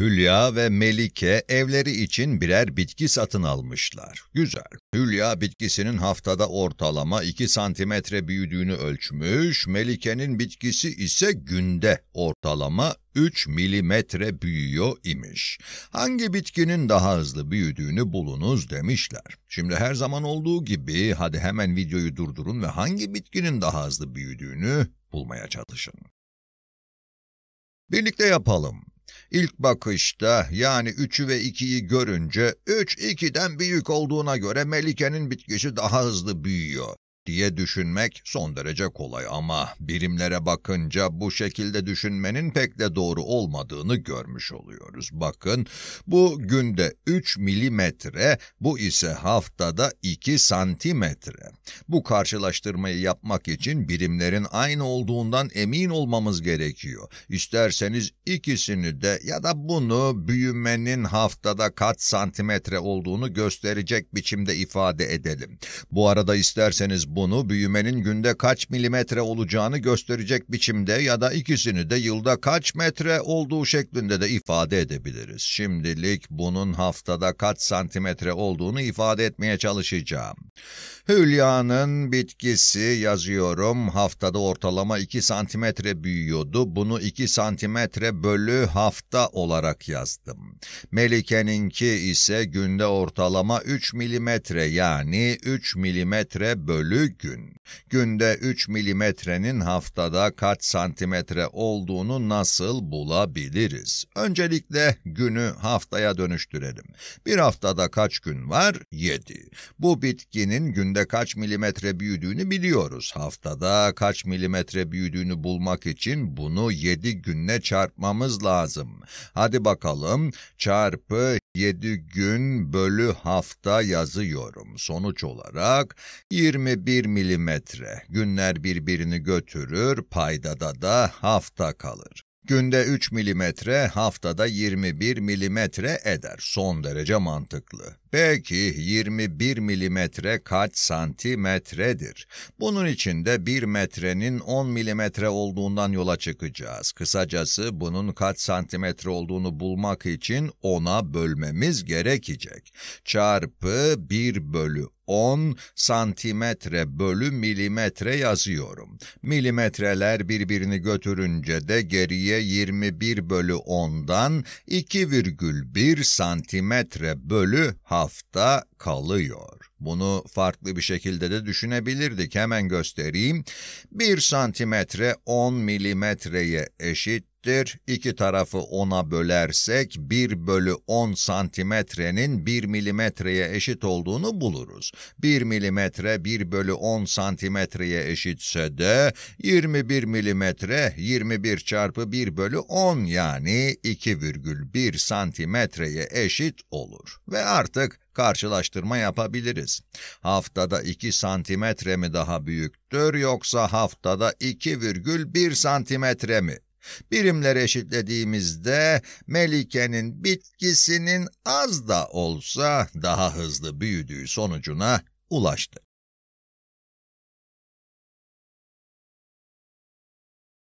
Hülya ve Melike evleri için birer bitki satın almışlar. Güzel. Hülya bitkisinin haftada ortalama 2 santimetre büyüdüğünü ölçmüş, Melike'nin bitkisi ise günde ortalama 3 milimetre büyüyor imiş. Hangi bitkinin daha hızlı büyüdüğünü bulunuz demişler. Şimdi her zaman olduğu gibi hadi hemen videoyu durdurun ve hangi bitkinin daha hızlı büyüdüğünü bulmaya çalışın. Birlikte yapalım. İlk bakışta yani 3'ü ve 2'yi görünce 3 2'den büyük olduğuna göre Melike'nin bitkisi daha hızlı büyüyor diye düşünmek son derece kolay ama birimlere bakınca bu şekilde düşünmenin pek de doğru olmadığını görmüş oluyoruz. Bakın bu günde 3 milimetre bu ise haftada 2 santimetre. Bu karşılaştırmayı yapmak için birimlerin aynı olduğundan emin olmamız gerekiyor. İsterseniz ikisini de ya da bunu büyümenin haftada kaç santimetre olduğunu gösterecek biçimde ifade edelim. Bu arada isterseniz bunu büyümenin günde kaç milimetre olacağını gösterecek biçimde ya da ikisini de yılda kaç metre olduğu şeklinde de ifade edebiliriz. Şimdilik bunun haftada kaç santimetre olduğunu ifade etmeye çalışacağım. Hülya'nın bitkisi yazıyorum haftada ortalama 2 santimetre büyüyordu. Bunu 2 santimetre bölü hafta olarak yazdım. Melike'ninki ise günde ortalama 3 milimetre yani 3 milimetre bölü bölü gün. Günde 3 milimetrenin haftada kaç santimetre olduğunu nasıl bulabiliriz? Öncelikle günü haftaya dönüştürelim. Bir haftada kaç gün var? 7. Bu bitkinin günde kaç milimetre büyüdüğünü biliyoruz. Haftada kaç milimetre büyüdüğünü bulmak için bunu 7 günle çarpmamız lazım. Hadi bakalım çarpı 7 gün bölü hafta yazıyorum. Sonuç olarak 21 bir milimetre. Günler birbirini götürür, paydada da hafta kalır. Günde 3 milimetre, haftada 21 milimetre eder. Son derece mantıklı. Peki 21 milimetre kaç santimetredir? Bunun için de 1 metrenin 10 milimetre olduğundan yola çıkacağız. Kısacası bunun kaç santimetre olduğunu bulmak için 10'a bölmemiz gerekecek. Çarpı 1 bölü 10 santimetre bölü milimetre yazıyorum. Milimetreler birbirini götürünce de geriye 21 bölü 10'dan 2,1 santimetre bölü hafta kalıyor. Bunu farklı bir şekilde de düşünebilirdik. Hemen göstereyim. 1 santimetre 10 milimetreye eşit eşittir. İki tarafı 10'a bölersek 1 bölü 10 santimetrenin 1 milimetreye eşit olduğunu buluruz. 1 milimetre 1 bölü 10 santimetreye eşitse de 21 milimetre 21 çarpı 1 bölü 10 yani 2,1 santimetreye eşit olur. Ve artık karşılaştırma yapabiliriz. Haftada 2 santimetre mi daha büyüktür yoksa haftada 2,1 santimetre mi? Birimleri eşitlediğimizde Melike'nin bitkisinin az da olsa daha hızlı büyüdüğü sonucuna ulaştık.